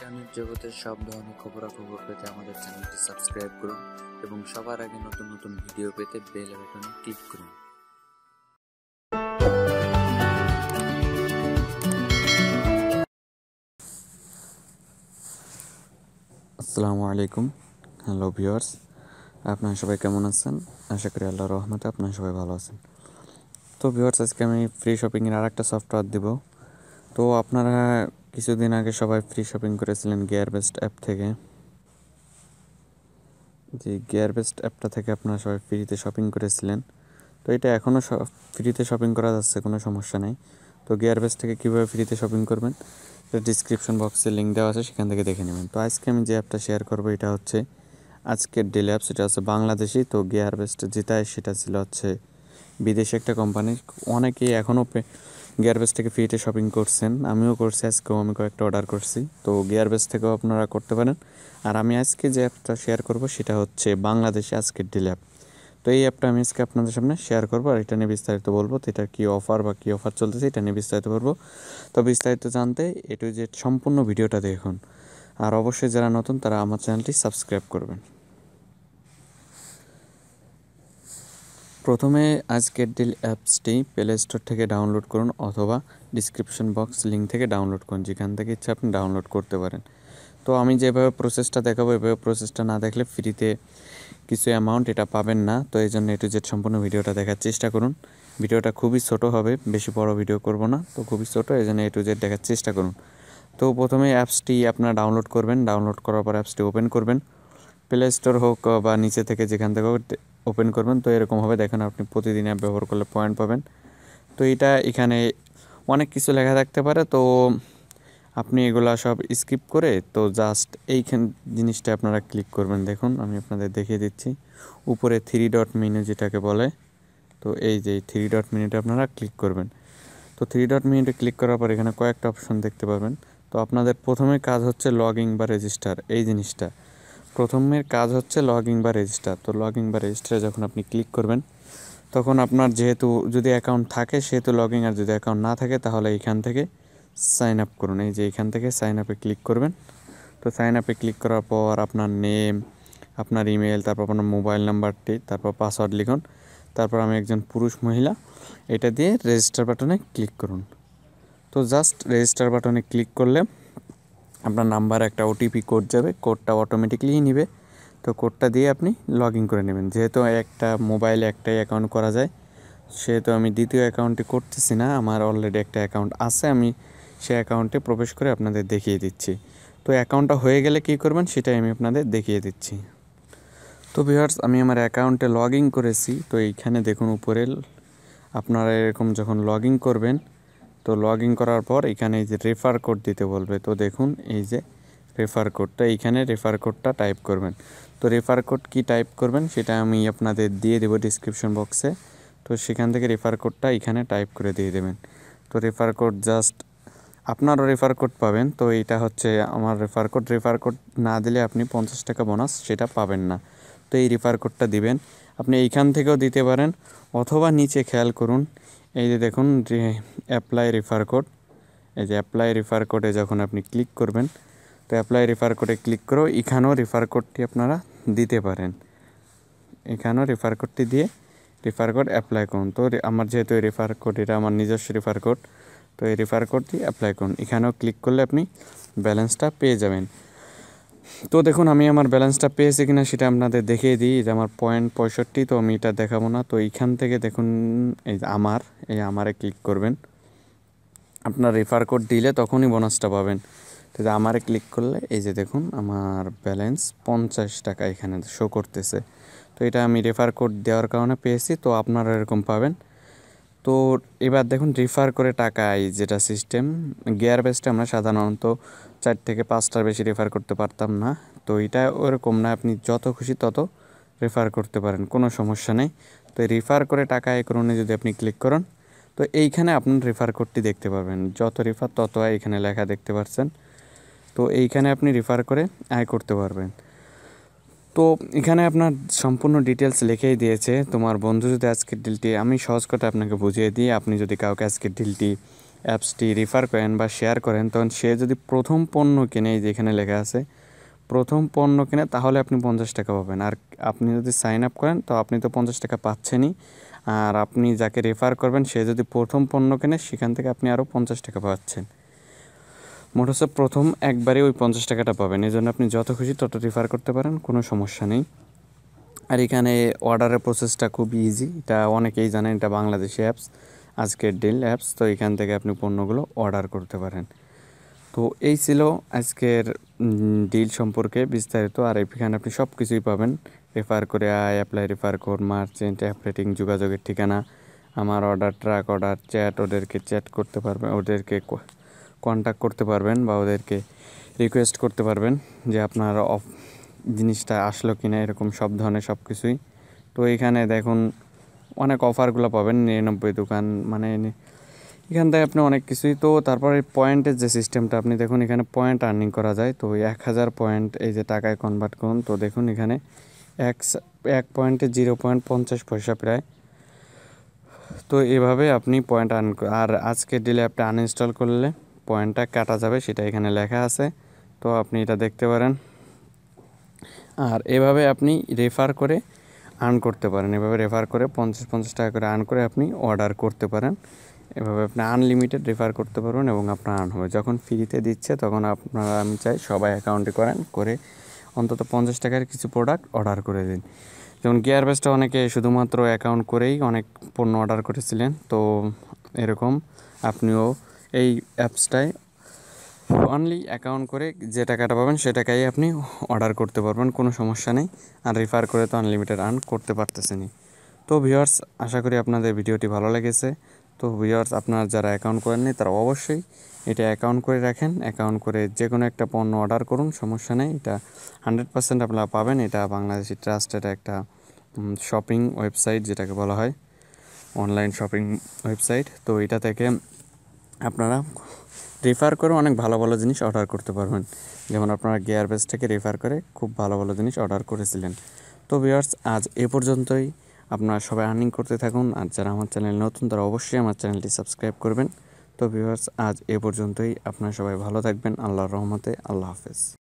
internet জগতের সব ধরনের খবরাখবর পেতে আমাদের চ্যানেলটি সাবস্ক্রাইব করুন এবং সবার আগে নতুন নতুন ভিডিও পেতে বেল আইকনে ক্লিক করুন আসসালামু আলাইকুম হ্যালো ভিউয়ার্স আপনারা সবাই কেমন আছেন আশা করি আল্লাহ রহমতে আপনারা সবাই ভালো আছেন তো ভিউয়ার্স আজকে আমি ফ্রি শপিংয়ের আর একটা সফটওয়্যার দেব তো আপনারা কিছুদিন আগে সবাই ফ্রি শপিং করেছিলেন গিয়ার বেস্ট অ্যাপ থেকে যে গিয়ার বেস্ট অ্যাপটা থেকে আপনারা সবাই ফ্রিতে শপিং করেছিলেন তো এটা এখনও ফ্রিতে শপিং করা যাচ্ছে কোনো সমস্যা নেই তো গিয়ার বেস্ট থেকে কীভাবে ফ্রিতে শপিং করবেন এটা ডিসক্রিপশন বক্সে লিঙ্ক দেওয়া আছে সেখান থেকে দেখে নেবেন তো আজকে আমি যে অ্যাপটা শেয়ার করবো এটা হচ্ছে আজকের ডেলি অ্যাপ সেটা হচ্ছে বাংলাদেশি তো গিয়ার বেস্ট যেটাই সেটা ছিল হচ্ছে বিদেশি একটা কোম্পানি অনেকেই এখনও গিয়ারবেস থেকে ফ্রিতে শপিং করছেন আমিও করছি আজকেও আমি কয়েকটা অর্ডার করছি তো গিয়ারবেস থেকেও আপনারা করতে পারেন আর আমি আজকে যে অ্যাপটা শেয়ার করব সেটা হচ্ছে বাংলাদেশে আজকের ডিল অ্যাপ তো এই অ্যাপটা আমি আজকে আপনাদের সামনে শেয়ার করবো আর এটা নিয়ে বিস্তারিত বলবো তো এটার কী অফার বা কী অফার চলতেছে এটা নিয়ে বিস্তারিত বলবো তো বিস্তারিত জানতে এটু যে সম্পূর্ণ ভিডিওটা দেখুন আর অবশ্যই যারা নতুন তারা আমার চ্যানেলটি সাবস্ক্রাইব করবেন প্রথমে আজকের ডিল অ্যাপসটি প্লে স্টোর থেকে ডাউনলোড করুন অথবা ডিসক্রিপশন বক্স লিঙ্ক থেকে ডাউনলোড করুন যেখান থেকে ইচ্ছা আপনি ডাউনলোড করতে পারেন তো আমি যেভাবে প্রসেসটা দেখাবো এভাবে প্রসেসটা না দেখলে ফ্রিতে কিছু অ্যামাউন্ট এটা পাবেন না তো এই জন্য এটু জেড সম্পূর্ণ ভিডিওটা দেখার চেষ্টা করুন ভিডিওটা খুবই ছোট হবে বেশি বড় ভিডিও করব না তো খুবই ছোট এই জন্য এটু জেড দেখার চেষ্টা করুন তো প্রথমে অ্যাপসটি আপনারা ডাউনলোড করবেন ডাউনলোড করার পর অ্যাপসটি ওপেন করবেন প্লে স্টোর হোক বা নিচে থেকে যেখান থেকে হোক ওপেন করবেন তো এরকমভাবে দেখেন আপনি প্রতিদিন অ্যাপ ব্যবহার করলে পয়েন্ট পাবেন তো এটা এখানে অনেক কিছু লেখা থাকতে পারে তো আপনি এগুলা সব স্কিপ করে তো জাস্ট এইখান জিনিসটা আপনারা ক্লিক করবেন দেখুন আমি আপনাদের দেখিয়ে দিচ্ছি উপরে থ্রি ডট মেনু যেটাকে বলে তো এই যে থ্রি ডট মিনিটা আপনারা ক্লিক করবেন তো থ্রি ডট মিনিটে ক্লিক করার পর এখানে কয়েকটা অপশন দেখতে পাবেন তো আপনাদের প্রথমে কাজ হচ্ছে লগ ইন বা রেজিস্টার এই জিনিসটা প্রথমের কাজ হচ্ছে লগ ইন বা রেজিস্টার তো লগ ইন বা রেজিস্টারে যখন আপনি ক্লিক করবেন তখন আপনার যেহেতু যদি অ্যাকাউন্ট থাকে সেহেতু লগইন আর যদি অ্যাকাউন্ট না থাকে তাহলে এইখান থেকে সাইন আপ করুন এই যে এইখান থেকে সাইন আপে ক্লিক করবেন তো সাইন আপে ক্লিক করার পর আপনার নেম আপনার ইমেল তারপর আপনার মোবাইল নাম্বারটি তারপর পাসওয়ার্ড লিখুন তারপর আমি একজন পুরুষ মহিলা এটা দিয়ে রেজিস্টার বাটনে ক্লিক করুন তো জাস্ট রেজিস্টার বাটনে ক্লিক করলে আপনার নাম্বার একটা ওটিপি কোড যাবে কোডটা অটোমেটিকলি নেবে তো কোডটা দিয়ে আপনি লগ ইন করে নেবেন যেহেতু একটা মোবাইলে একটাই অ্যাকাউন্ট করা যায় সেহেতু আমি দ্বিতীয় অ্যাকাউন্টে করতেছি না আমার অলরেডি একটা অ্যাকাউন্ট আছে আমি সেই অ্যাকাউন্টে প্রবেশ করে আপনাদের দেখিয়ে দিচ্ছি তো অ্যাকাউন্টটা হয়ে গেলে কি করবেন সেটাই আমি আপনাদের দেখিয়ে দিচ্ছি তো ভিউয়ার্স আমি আমার অ্যাকাউন্টে লগ ইন করেছি তো এইখানে দেখুন উপরে আপনারা এরকম যখন লগ ইন করবেন তো লগ ইন করার পর এখানে এই যে রেফার কোড দিতে বলবে তো দেখুন এই যে রেফার কোডটা এইখানে রেফার কোডটা টাইপ করবেন তো রেফার কোড কি টাইপ করবেন সেটা আমি আপনাদের দিয়ে দেবো ডিসক্রিপশন বক্সে তো সেখান থেকে রেফার কোডটা এখানে টাইপ করে দিয়ে দেবেন তো রেফার কোড জাস্ট আপনারও রেফার কোড পাবেন তো এটা হচ্ছে আমার রেফার কোড রেফার কোড না দিলে আপনি পঞ্চাশ টাকা বোনাস সেটা পাবেন না তো এই রেফার কোডটা দিবেন আপনি এইখান থেকেও দিতে পারেন অথবা নিচে খেয়াল করুন এই যে দেখুন যে অ্যাপ্লাই রেফার কোড এই যে অ্যাপ্লাই রেফার কোডে যখন আপনি ক্লিক করবেন তো অ্যাপ্লাই রেফার কোডে ক্লিক করেও এখানেও রেফার কোডটি আপনারা দিতে পারেন এখানেও রেফার কোডটি দিয়ে রেফার কোড অ্যাপ্লাই করুন তো আমার যেহেতু এই রেফার কোড এটা আমার নিজস্ব রেফার কোড তো এই রেফার কোডটি অ্যাপ্লাই করুন এখানেও ক্লিক করলে আপনি ব্যালেন্সটা পেয়ে যাবেন তো দেখুন আমি আমার ব্যালেন্সটা পেয়েছি কিনা সেটা আপনাদের দেখিয়ে দিই যে আমার পয়েন্ট পঁয়ষট্টি তো আমি এটা দেখাবো না তো এইখান থেকে দেখুন এই আমার এই আমারে ক্লিক করবেন আপনার রেফার কোড দিলে তখনই বোনাসটা পাবেন তো আমারে ক্লিক করলে এই যে দেখুন আমার ব্যালেন্স পঞ্চাশ টাকা এখানে শো করতেছে তো এটা আমি রেফার কোড দেওয়ার কারণে পেয়েছি তো আপনারা এরকম পাবেন তো এবার দেখুন রিফার করে টাকা আয় যেটা সিস্টেম গিয়ার বেসটা আমরা সাধারণত চার থেকে পাঁচটার বেশি রেফার করতে পারতাম না তো এটা ওরকম না আপনি যত খুশি তত রেফার করতে পারেন কোনো সমস্যা নেই তো রেফার করে টাকা আয় করণে যদি আপনি ক্লিক করেন তো এইখানে আপনার রেফার কোডটি দেখতে পাবেন যত রেফার তত এখানে লেখা দেখতে পাচ্ছেন তো এইখানে আপনি রেফার করে আয় করতে পারবেন তো এখানে আপনার সম্পূর্ণ ডিটেলস লিখেই দিয়েছে তোমার বন্ধু যদি আজকের ডিলটি আমি সহজ কথা আপনাকে বুঝিয়ে দিই আপনি যদি কাউকে আজকের ডিলটি অ্যাপসটি রেফার করেন বা শেয়ার করেন তখন সে যদি প্রথম পণ্য কেনে যেখানে লেখা আছে প্রথম পণ্য কেনে তাহলে আপনি পঞ্চাশ টাকা পাবেন আর আপনি যদি সাইন আপ করেন তো আপনি তো পঞ্চাশ টাকা পাচ্ছেনই আর আপনি যাকে রেফার করবেন সে যদি প্রথম পণ্য কেনে সেখান থেকে আপনি আরও পঞ্চাশ টাকা পাচ্ছেন মোট হচ্ছে প্রথম একবারে ওই পঞ্চাশ টাকাটা পাবেন এই জন্য আপনি যত খুশি তত রিফার করতে পারেন কোনো সমস্যা নেই আর এখানে অর্ডারের প্রসেসটা খুব ইজি এটা অনেকেই জানেন এটা বাংলাদেশি অ্যাপস আজকের ডিল অ্যাপস তো এখান থেকে আপনি পণ্যগুলো অর্ডার করতে পারেন তো এই ছিল আজকের ডিল সম্পর্কে বিস্তারিত আর এখানে আপনি সব কিছুই পাবেন রেফার করে আয় অ্যাপ্লাই রেফার কর মার্চেন্ট অ্যাপ রেটিং যোগাযোগের ঠিকানা আমার অর্ডার ট্রাক অর্ডার চ্যাট ওদেরকে চ্যাট করতে পারবেন ওদেরকে কন্ট্যাক্ট করতে পারবেন বা ওদেরকে রিকোয়েস্ট করতে পারবেন যে আপনার অফ জিনিসটা আসলো কি না এরকম সব ধরনের সব কিছুই তো এখানে দেখুন অনেক অফারগুলো পাবেন নিরানব্বই দোকান মানে এখান থেকে আপনি অনেক কিছুই তো তারপরে পয়েন্টের যে সিস্টেমটা আপনি দেখুন এখানে পয়েন্ট আর্নিং করা যায় তো এক হাজার পয়েন্ট এই যে টাকায় কনভার্ট করুন তো দেখুন এখানে এক এক পয়েন্টে জিরো পয়েন্ট পঞ্চাশ পয়সা প্রায় তো এভাবে আপনি পয়েন্ট আর্ন আর আজকে ডিলে অ্যাপটা আনইনস্টল করলে পয়েন্টটা কাটা যাবে সেটা এখানে লেখা আছে তো আপনি এটা দেখতে পারেন আর এভাবে আপনি রেফার করে আর্ন করতে পারেন এভাবে রেফার করে পঞ্চাশ পঞ্চাশ টাকা করে আর্ন করে আপনি অর্ডার করতে পারেন এভাবে আপনি আনলিমিটেড রেফার করতে পারবেন এবং আপনার আর্ন হবে যখন ফ্রিতে দিচ্ছে তখন আপনারা আমি চাই সবাই অ্যাকাউন্টে করেন করে অন্তত পঞ্চাশ টাকার কিছু প্রোডাক্ট অর্ডার করে দিন যেমন গিয়ার অনেকে শুধুমাত্র অ্যাকাউন্ট করেই অনেক পণ্য অর্ডার করেছিলেন তো এরকম আপনিও এই অ্যাপসটায় অনলি অ্যাকাউন্ট করে যে টাকাটা পাবেন সে টাকাই আপনি অর্ডার করতে পারবেন কোনো সমস্যা নেই আর রেফার করে তো আনলিমিটেড আর্ন করতে পারতেছেনি তো ভিউয়ার্স আশা করি আপনাদের ভিডিওটি ভালো লেগেছে তো ভিউয়ার্স আপনার যারা অ্যাকাউন্ট করেননি তারা অবশ্যই এটা অ্যাকাউন্ট করে রাখেন অ্যাকাউন্ট করে যে কোনো একটা পণ্য অর্ডার করুন সমস্যা নেই এটা হান্ড্রেড পার্সেন্ট আপনারা পাবেন এটা বাংলাদেশি ট্রাস্টের একটা শপিং ওয়েবসাইট যেটাকে বলা হয় অনলাইন শপিং ওয়েবসাইট তো এটা থেকে আপনারা রেফার করে অনেক ভালো ভালো জিনিস অর্ডার করতে পারবেন যেমন আপনারা গিয়ার বেসটাকে রেফার করে খুব ভালো ভালো জিনিস অর্ডার করেছিলেন তো ভিওয়ার্স আজ এ পর্যন্তই আপনারা সবাই আর্নিং করতে থাকুন আর যারা আমার চ্যানেল নতুন তারা অবশ্যই আমার চ্যানেলটি সাবস্ক্রাইব করবেন তো ভিউয়ার্স আজ এ পর্যন্তই আপনারা সবাই ভালো থাকবেন আল্লাহর রহমতে আল্লাহ হাফেজ